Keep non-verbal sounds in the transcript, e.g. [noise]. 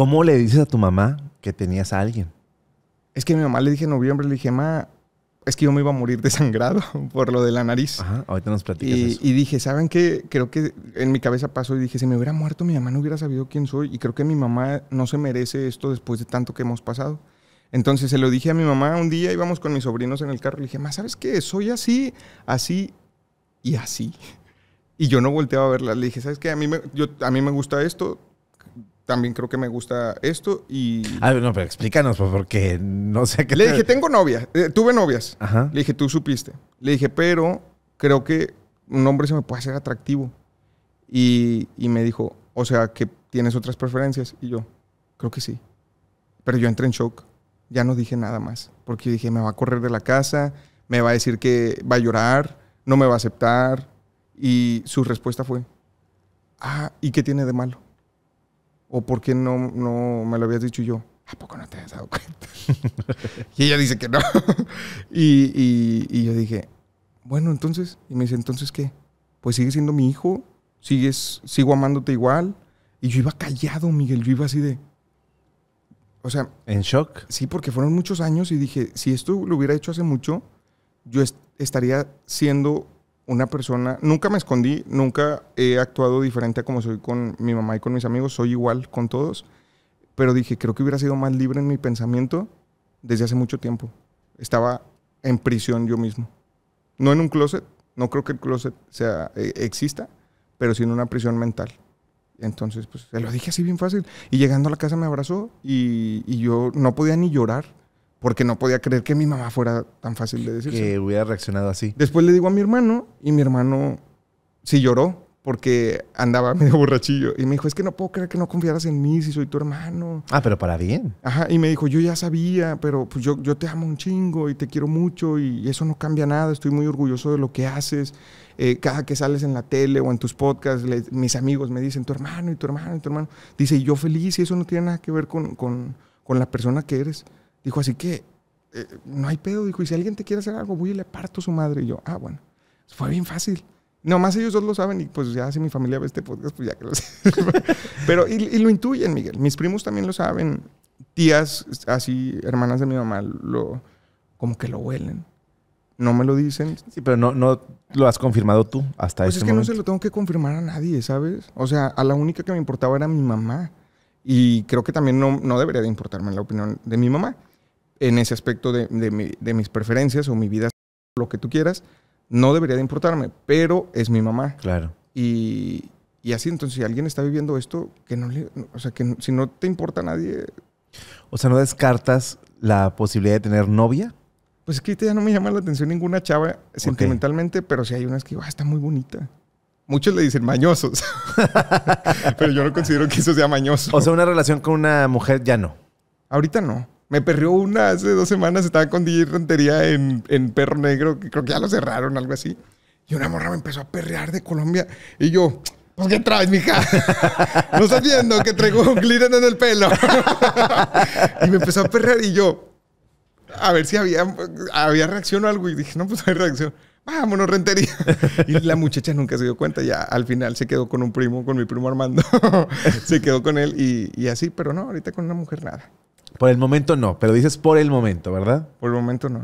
¿Cómo le dices a tu mamá que tenías a alguien? Es que a mi mamá le dije en noviembre, le dije, ma, es que yo me iba a morir [laughs] desangrado por lo de la nariz. Ajá, ahorita nos platicas. Y, eso. y dije, ¿saben qué? Creo que en mi cabeza pasó y dije, si me hubiera muerto mi mamá no hubiera sabido quién soy y creo que mi mamá no se merece esto después de tanto que hemos pasado. Entonces se lo dije a mi mamá un día, íbamos con mis sobrinos en el carro, le dije, ma, ¿sabes qué? Soy así, así y así. [laughs] Y yo no volteaba a verla, le dije, ¿sabes qué? A mí a mí me gusta esto, también creo que me gusta esto y... Ah, no, pero explícanos, pues, porque no sé qué... Le dije, tengo novia, eh, tuve novias. Le dije, tú supiste. Le dije, pero creo que un hombre se me puede hacer atractivo. Y, y me dijo, o sea, que tienes otras preferencias. Y yo, creo que sí. Pero yo entré en shock. Ya no dije nada más, porque dije, me va a correr de la casa, me va a decir que va a llorar, no me va a aceptar. Y su respuesta fue, ah, ¿y qué tiene de malo? ¿O por qué no, no me lo habías dicho yo? ¿A poco no te has dado cuenta? [laughs] y ella dice que no. [laughs] y, yo dije, bueno, entonces, y me dice, entonces qué? Pues sigue siendo mi hijo, sigues, sigo amándote igual. Y yo iba callado, Miguel, yo iba así de... O sea... ¿En shock? Sí, porque fueron muchos años y dije, si esto lo hubiera hecho hace mucho, yo estaría siendo una persona, nunca me escondí, nunca he actuado diferente a como soy con mi mamá y con mis amigos, soy igual con todos, pero dije, creo que hubiera sido más libre en mi pensamiento desde hace mucho tiempo. Estaba en prisión yo mismo. No en un closet, no creo que el closet sea, e, exista, pero sí en una prisión mental. Entonces, pues se lo dije así bien fácil. Y llegando a la casa me abrazó y yo no podía ni llorar, porque no podía creer que mi mamá fuera tan fácil de decir. Que hubiera reaccionado así. Después le digo a mi hermano y mi hermano sí lloró porque andaba [laughs] medio borrachillo y me dijo, es que no puedo creer que no confiaras en mí si soy tu hermano. Ah, pero para bien. Ajá, y me dijo, yo ya sabía, pero pues yo, yo te amo un chingo y te quiero mucho y eso no cambia nada, estoy muy orgulloso de lo que haces. Eh, cada que sales en la tele o en tus podcasts, mis amigos me dicen, tu hermano y tu hermano y tu hermano. Dice, yo feliz y eso no tiene nada que ver con, con, con la persona que eres. Dijo, así que eh, no hay pedo. Dijo, y si alguien te quiere hacer algo, voy y le parto a su madre. Y yo, ah, bueno. Fue bien fácil. Nomás ellos dos lo saben y pues ya si mi familia ve este podcast, pues ya que lo sé. [laughs] Pero y, lo intuyen, Miguel. Mis primos también lo saben. Tías, así, hermanas de mi mamá, lo, como que lo huelen. No me lo dicen. Sí, pero no, no lo has confirmado tú hasta eso Pues es que no se lo tengo que confirmar a nadie, ¿sabes? O sea, a la única que me importaba era mi mamá. Y creo que también no, no debería de importarme la opinión de mi mamá en ese aspecto de, mis preferencias o mi vida, lo que tú quieras, no debería de importarme, pero es mi mamá. Claro. Y, así, entonces, si alguien está viviendo esto, que no le, o sea, que si no te importa a nadie. O sea, ¿no descartas la posibilidad de tener novia? Pues es que ya no me llama la atención ninguna chava sentimentalmente, pero si hay unas que, va, ah, está muy bonita. Muchos le dicen mañosos, [laughs] pero yo no considero que eso sea mañoso. O sea, una relación con una mujer ya no. Ahorita no. Me perrió una hace dos semanas, estaba con DJ Rentería en, en Perro Negro, que creo que ya lo cerraron, algo así. Y una morra me empezó a perrear de Colombia. Y yo, pues, ¿qué traes, mija? [laughs] ¿No estás que traigo un glitter en el pelo? [laughs] y me empezó a perrear y yo, a ver si había, había reacción o algo. Y dije, no, pues hay reacción. Vámonos, rentería. [laughs] Y la muchacha nunca se dio cuenta. Ya al final se quedó con un primo, con mi primo Armando. se quedó con él y, y así, pero no, ahorita con una mujer nada. Por el momento no, pero dices por el momento, ¿verdad? Por el momento no.